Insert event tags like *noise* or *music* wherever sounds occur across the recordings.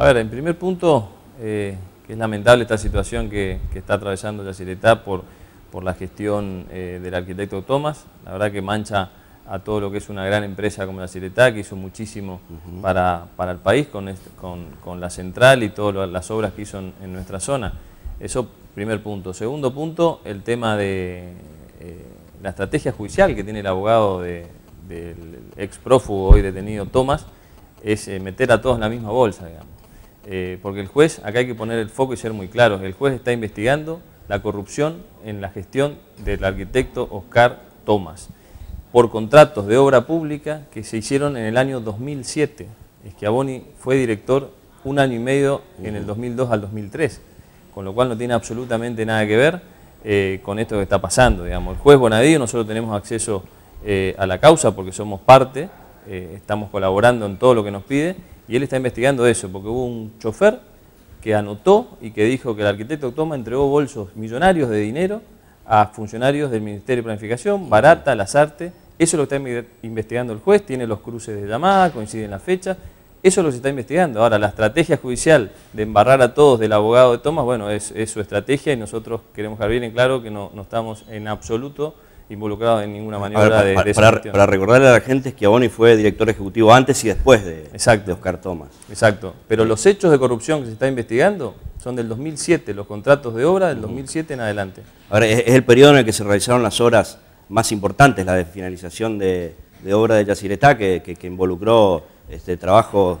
A ver, en primer punto, eh, que es lamentable esta situación que, está atravesando la por, por la gestión eh, del arquitecto Tomás. La verdad que mancha a todo lo que es una gran empresa como la Ciretá, que hizo muchísimo para, el país con, la central y todas las obras que hizo en, nuestra zona. Eso, primer punto. Segundo punto, el tema de eh, la estrategia judicial que tiene el abogado del ex prófugo hoy detenido Tomás, es meter a todos en la misma bolsa, digamos. Eh, porque el juez, acá hay que poner el foco y ser muy claro, el juez está investigando la corrupción en la gestión del arquitecto Oscar Tomás por contratos de obra pública que se hicieron en el año 2007. Aboni fue director un año y medio en el 2002 al 2003, con lo cual no tiene absolutamente nada que ver eh, con esto que está pasando. Digamos. El juez Bonadío, nosotros tenemos acceso eh, a la causa porque somos parte, eh, estamos colaborando en todo lo que nos pide, y él está investigando eso, porque hubo un chofer que anotó y que dijo que el arquitecto Toma entregó bolsos millonarios de dinero a funcionarios del Ministerio de Planificación, Barata, Las Artes, eso lo está investigando el juez, tiene los cruces de llamada, coinciden las fechas, eso lo está investigando. Ahora, la estrategia judicial de embarrar a todos del abogado de Tomás, bueno, es, su estrategia y nosotros queremos dejar bien claro que no estamos en absoluto involucrado en ninguna manera para, de, para, recordarle a la gente que Aboni fue director ejecutivo antes y después de, Exacto. Oscar Tomás. Exacto. Pero los hechos de corrupción que se está investigando son del 2007, los contratos de obra del 2007 en adelante. Ahora, es, el periodo en el que se realizaron las obras más importantes, la de finalización de, obra de Yaciretá, que, involucró este, trabajos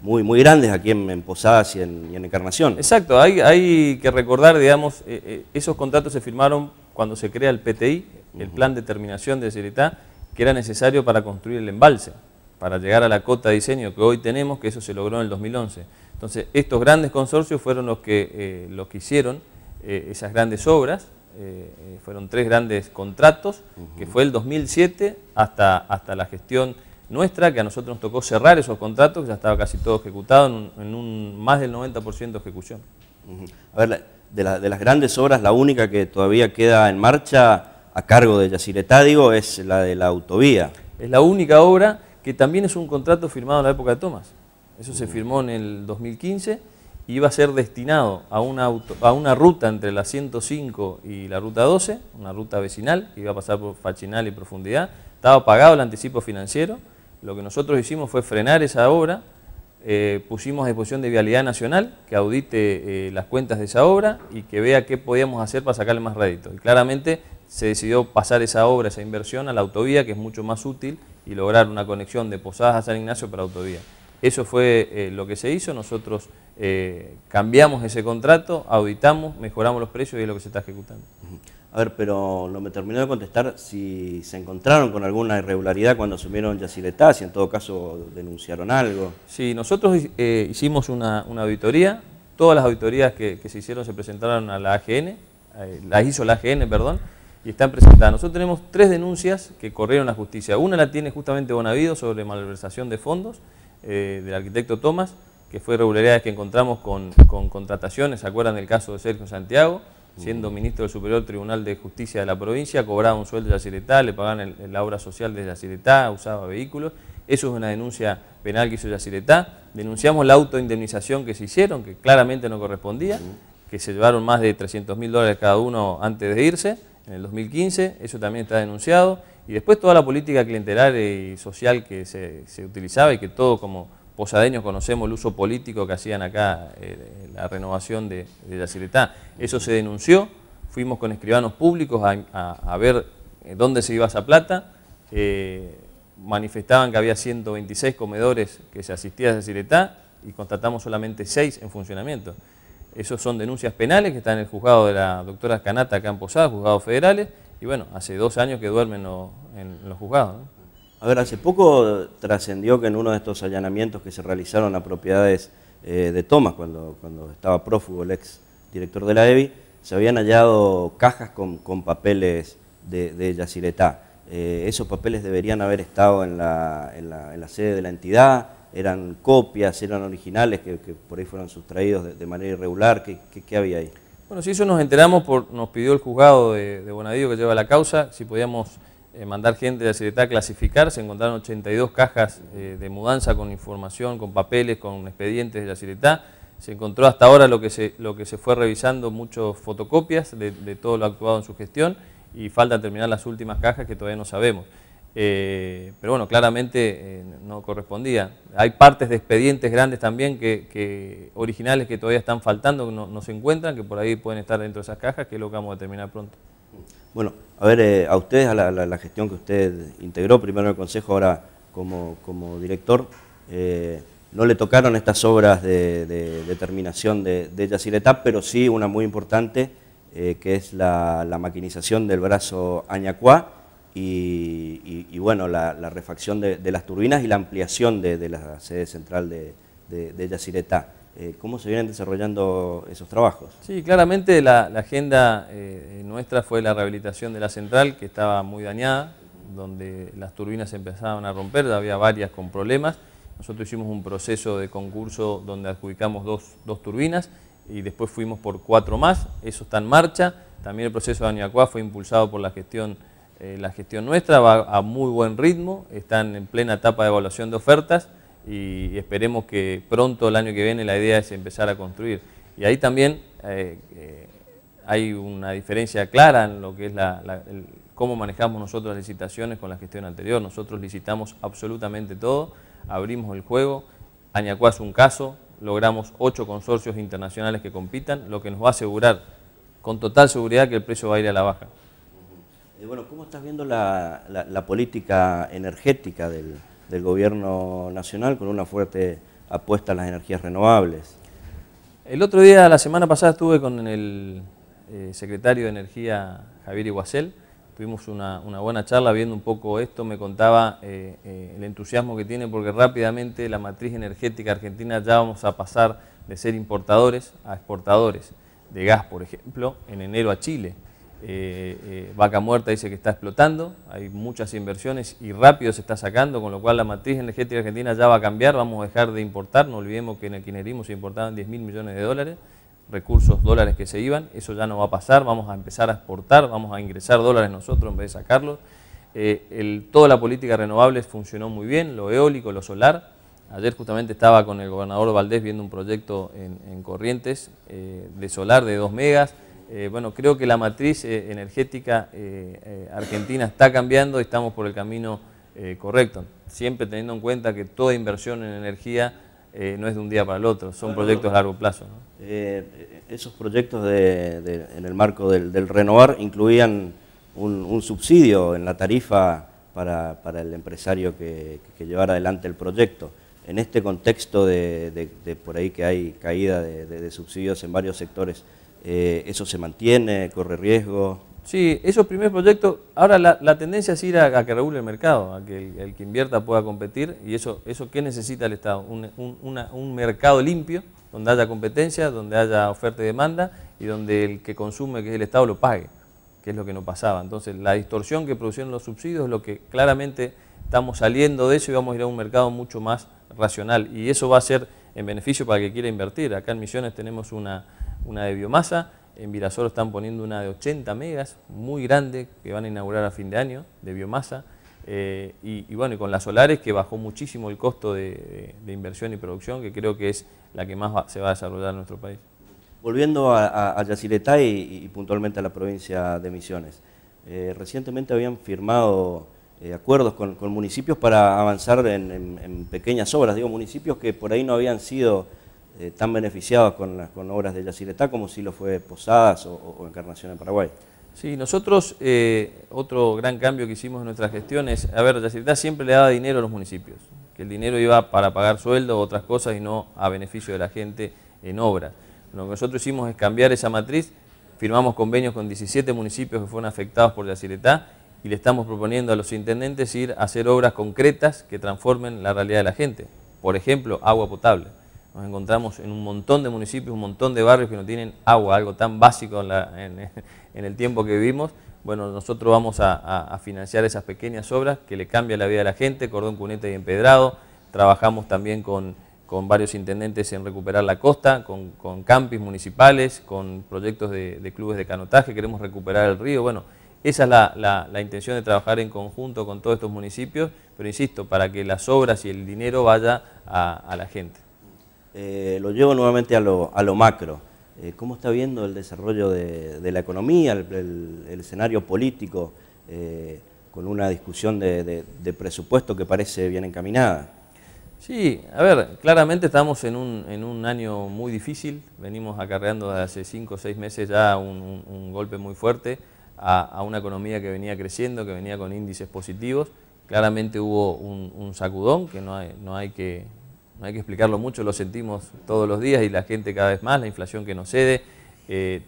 muy, muy grandes aquí en, Posadas y en, Encarnación. Exacto, hay, hay que recordar, digamos, eh, eh, esos contratos se firmaron cuando se crea el PTI, el plan de terminación de Seretá, que era necesario para construir el embalse, para llegar a la cota de diseño que hoy tenemos, que eso se logró en el 2011. Entonces, estos grandes consorcios fueron los que, eh, que hicieron eh, esas grandes obras, eh, fueron tres grandes contratos, que fue el 2007 hasta, hasta la gestión nuestra, que a nosotros nos tocó cerrar esos contratos, que ya estaba casi todo ejecutado, en un, más del 90% de ejecución. A ver, de, de las grandes obras, la única que todavía queda en marcha a cargo de yaciretá digo, es la de la autovía. Es la única obra que también es un contrato firmado en la época de Tomás. Eso se firmó en el 2015 y iba a ser destinado a una, a una ruta entre la 105 y la ruta 12, una ruta vecinal que iba a pasar por Fachinal y Profundidad. Estaba pagado el anticipo financiero. Lo que nosotros hicimos fue frenar esa obra eh, pusimos a disposición de Vialidad Nacional que audite eh, las cuentas de esa obra y que vea qué podíamos hacer para sacarle más rédito. Y claramente se decidió pasar esa obra, esa inversión a la autovía, que es mucho más útil, y lograr una conexión de Posadas a San Ignacio para autovía. Eso fue eh, lo que se hizo, nosotros cambiamos ese contrato, auditamos, mejoramos los precios y es lo que se está ejecutando. A ver, pero no me terminó de contestar si se encontraron con alguna irregularidad cuando asumieron Yaciretá, si en todo caso denunciaron algo. Sí, nosotros eh, hicimos una, auditoría, todas las auditorías que, se hicieron se presentaron a la AGN, eh, las hizo la AGN, perdón, y están presentadas. Nosotros tenemos tres denuncias que corrieron a la justicia. Una la tiene justamente Bonavido sobre malversación de fondos eh, del arquitecto Tomás, que fue irregularidad que encontramos con, con contrataciones, ¿se acuerdan del caso de Sergio Santiago? siendo ministro del Superior Tribunal de Justicia de la provincia, cobraba un sueldo de la le pagaban el, la obra social de la usaba vehículos. Eso es una denuncia penal que hizo la Denunciamos la autoindemnización que se hicieron, que claramente no correspondía, que se llevaron más de 300 mil dólares cada uno antes de irse, en el 2015, eso también está denunciado. Y después toda la política clientelar y social que se, se utilizaba y que todo como posadeños conocemos el uso político que hacían acá eh, la renovación de, la Ciretá. Eso se denunció, fuimos con escribanos públicos a, ver eh, dónde se iba esa plata. Eh, manifestaban que había 126 comedores que se asistían a esa Ciretá y constatamos solamente 6 en funcionamiento. Esas son denuncias penales que están en el juzgado de la doctora Canata acá en Posada, juzgados federales, y bueno, hace dos años que duermen en, los juzgados. A ver, hace poco trascendió que en uno de estos allanamientos que se realizaron a propiedades eh, de Thomas, cuando, cuando estaba prófugo el ex director de la EBI, se habían hallado cajas con, papeles de, Yaciretá. Eh, esos papeles deberían haber estado en la, sede de la entidad, eran copias, eran originales que, por ahí fueron sustraídos de, manera irregular. ¿Qué, había ahí? Bueno, si eso nos enteramos, por, nos pidió el juzgado de, de Bonadío que lleva la causa, si podíamos eh, mandar gente de la Secretaría a clasificar, se encontraron 82 cajas eh, de mudanza con información, con papeles, con expedientes de la Secretaría. Se encontró hasta ahora lo que se, lo que se fue revisando, muchas fotocopias de, todo lo actuado en su gestión y falta terminar las últimas cajas que todavía no sabemos. Eh, pero bueno, claramente no correspondía. Hay partes de expedientes grandes también, que, que originales que todavía están faltando, que no, se encuentran, que por ahí pueden estar dentro de esas cajas, que es lo que vamos a terminar pronto. Bueno, a ver, eh, a ustedes, a la, gestión que usted integró, primero el Consejo, ahora como, director, eh, no le tocaron estas obras de, de terminación de, de pero sí una muy importante, eh, que es la, maquinización del brazo Añacuá y, bueno, la, refacción de, las turbinas y la ampliación de, la sede central de, de eh, cómo se vienen desarrollando esos trabajos. Sí, claramente la, agenda eh, eh, nuestra fue la rehabilitación de la central, que estaba muy dañada, donde las turbinas empezaban a romper, había varias con problemas. Nosotros hicimos un proceso de concurso donde adjudicamos dos, turbinas y después fuimos por cuatro más, eso está en marcha. También el proceso de Añuacua fue impulsado por la gestión, la gestión nuestra, va a muy buen ritmo, están en plena etapa de evaluación de ofertas y esperemos que pronto el año que viene la idea es empezar a construir. Y ahí también eh, eh, hay una diferencia clara en lo que es la, cómo manejamos nosotros las licitaciones con la gestión anterior. Nosotros licitamos absolutamente todo, abrimos el juego, Añacuá es un caso, logramos ocho consorcios internacionales que compitan, lo que nos va a asegurar con total seguridad que el precio va a ir a la baja. bueno, ¿cómo estás viendo la política energética del, del gobierno nacional con una fuerte apuesta a las energías renovables. El otro día, la semana pasada, estuve con el eh, secretario de Energía, Javier Iguacel. Tuvimos una, buena charla viendo un poco esto. Me contaba eh, eh, el entusiasmo que tiene porque rápidamente la matriz energética argentina ya vamos a pasar de ser importadores a exportadores de gas, por ejemplo, en enero a Chile. Eh, eh, Vaca Muerta dice que está explotando, hay muchas inversiones y rápido se está sacando, con lo cual la matriz energética argentina ya va a cambiar, vamos a dejar de importar, no olvidemos que en el kinerismo se importaban 10 mil millones de dólares, recursos dólares que se iban, eso ya no va a pasar, vamos a empezar a exportar, vamos a ingresar dólares nosotros en vez de sacarlos. Eh, toda la política renovables funcionó muy bien, lo eólico, lo solar. Ayer justamente estaba con el gobernador Valdés viendo un proyecto en, en Corrientes de solar de 2 megas, eh, bueno, creo que la matriz eh, energética eh, argentina está cambiando y estamos por el camino correcto. Siempre teniendo en cuenta que toda inversión en energía no es de un día para el otro, son proyectos a largo plazo. esos proyectos en el marco del, renovar incluían un, subsidio en la tarifa para, el empresario que, llevara adelante el proyecto. En este contexto de por ahí que hay caída de subsidios en varios sectores, eh, ¿Eso se mantiene? ¿Corre riesgo? Sí, esos primeros proyectos, ahora la, tendencia es ir a, que regule el mercado, a que el, que invierta pueda competir y eso, eso ¿qué necesita el Estado? Un, mercado limpio donde haya competencia, donde haya oferta y demanda y donde el que consume, que es el Estado, lo pague, que es lo que no pasaba. Entonces la distorsión que produjeron los subsidios es lo que claramente estamos saliendo de eso y vamos a ir a un mercado mucho más racional y eso va a ser en beneficio para el que quiera invertir. Acá en Misiones tenemos una una de biomasa. En Virasoro están poniendo una de 80 megas, muy grande, que van a inaugurar a fin de año, de biomasa. Eh, y, bueno, y con las solares que bajó muchísimo el costo de, inversión y producción, que creo que es la que más se va a desarrollar en nuestro país. Volviendo a, a, y, puntualmente a la provincia de Misiones, eh, recientemente habían firmado eh, acuerdos con, municipios para avanzar en, pequeñas obras, digo, municipios que por ahí no habían sido eh, tan beneficiados con, obras de Yaciretá como si lo fue Posadas o, Encarnación en Paraguay. Sí, nosotros, eh, otro gran cambio que hicimos en nuestra gestión es, a ver, Yaciretá siempre le daba dinero a los municipios, que el dinero iba para pagar sueldos, otras cosas y no a beneficio de la gente en obras. Lo que nosotros hicimos es cambiar esa matriz, firmamos convenios con 17 municipios que fueron afectados por Yaciretá, y le estamos proponiendo a los intendentes ir a hacer obras concretas que transformen la realidad de la gente. Por ejemplo, agua potable nos encontramos en un montón de municipios, un montón de barrios que no tienen agua, algo tan básico en, *laughs* el tiempo que vivimos. Bueno, nosotros vamos a, financiar esas pequeñas obras que le cambian la vida a la gente, cordón, cuneta y empedrado. Trabajamos también con, varios intendentes en recuperar la costa, con, campis municipales, con proyectos de, clubes de canotaje, queremos recuperar el río. Bueno, esa es la, intención de trabajar en conjunto con todos estos municipios, pero insisto, para que las obras y el dinero vaya a la gente. Eh, lo llevo nuevamente a lo, macro. Eh, ¿Cómo está viendo el desarrollo de, la economía, el, escenario político, eh, con una discusión de, presupuesto que parece bien encaminada? Sí, a ver, claramente estamos en un, en un año muy difícil, venimos acarreando hace cinco o seis meses ya un, golpe muy fuerte a, una economía que venía creciendo, que venía con índices positivos, claramente hubo un, sacudón que no no hay que hay que explicarlo mucho, lo sentimos todos los días y la gente cada vez más, la inflación que nos cede, eh,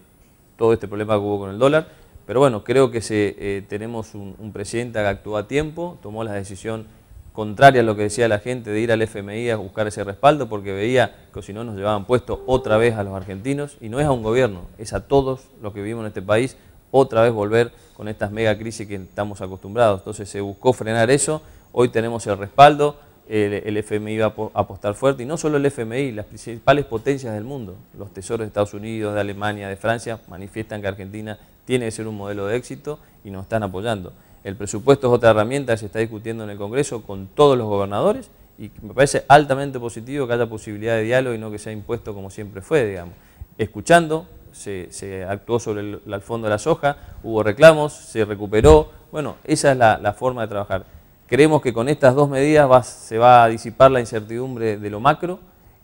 todo este problema que hubo con el dólar. Pero bueno, creo que se, eh, tenemos un, presidente que actuó a tiempo, tomó la decisión contraria a lo que decía la gente de ir al FMI a buscar ese respaldo porque veía que si no nos llevaban puesto otra vez a los argentinos y no es a un gobierno, es a todos los que vivimos en este país otra vez volver con estas mega crisis que estamos acostumbrados. Entonces se buscó frenar eso, hoy tenemos el respaldo, el, FMI va a apostar fuerte, y no solo el FMI, las principales potencias del mundo, los tesoros de Estados Unidos, de Alemania, de Francia, manifiestan que Argentina tiene que ser un modelo de éxito y nos están apoyando. El presupuesto es otra herramienta se está discutiendo en el Congreso con todos los gobernadores y me parece altamente positivo que haya posibilidad de diálogo y no que sea impuesto como siempre fue, digamos. Escuchando, se, actuó sobre el, fondo de la soja, hubo reclamos, se recuperó. Bueno, esa es la forma de trabajar. Creemos que con estas dos medidas se va a disipar la incertidumbre de lo macro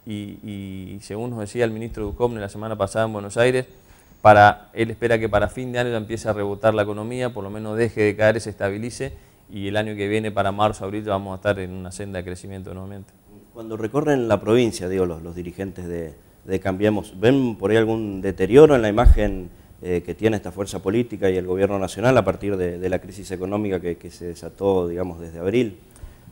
y, según nos decía el ministro Ducomne la semana pasada en Buenos Aires, para, él espera que para fin de año empiece a rebotar la economía, por lo menos deje de caer, se estabilice y el año que viene, para marzo, abril, vamos a estar en una senda de crecimiento nuevamente. Cuando recorren la provincia, digo, los, los dirigentes de, de Cambiemos, ¿ven por ahí algún deterioro en la imagen eh, que tiene esta fuerza política y el gobierno nacional a partir de, la crisis económica que, se desató, digamos, desde abril?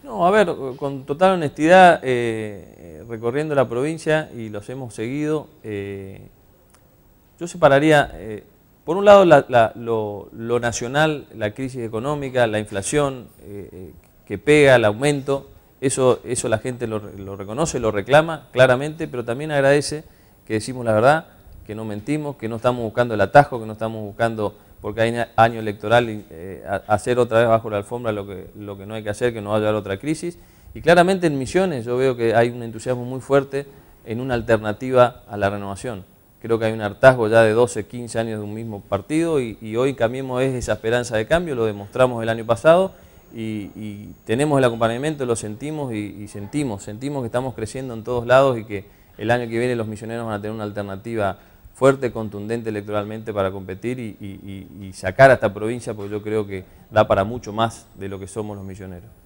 No, a ver, con total honestidad, eh, eh, recorriendo la provincia y los hemos seguido, yo separaría, por un lado, lo, nacional, la crisis económica, la inflación que pega, el aumento, eso, eso la gente lo, lo reconoce, lo reclama claramente, pero también agradece que decimos la verdad, que no mentimos, que no estamos buscando el atajo, que no estamos buscando, porque hay año electoral, eh, hacer otra vez bajo la alfombra lo que, no hay que hacer, que no vaya a haber otra crisis. Y claramente en Misiones yo veo que hay un entusiasmo muy fuerte en una alternativa a la renovación. Creo que hay un hartazgo ya de 12, 15 años de un mismo partido y, hoy Cambiemos es esa esperanza de cambio, lo demostramos el año pasado y, tenemos el acompañamiento, lo sentimos y, y, sentimos, sentimos que estamos creciendo en todos lados y que el año que viene los misioneros van a tener una alternativa fuerte, contundente electoralmente para competir y, sacar a esta provincia, porque yo creo que da para mucho más de lo que somos los milloneros.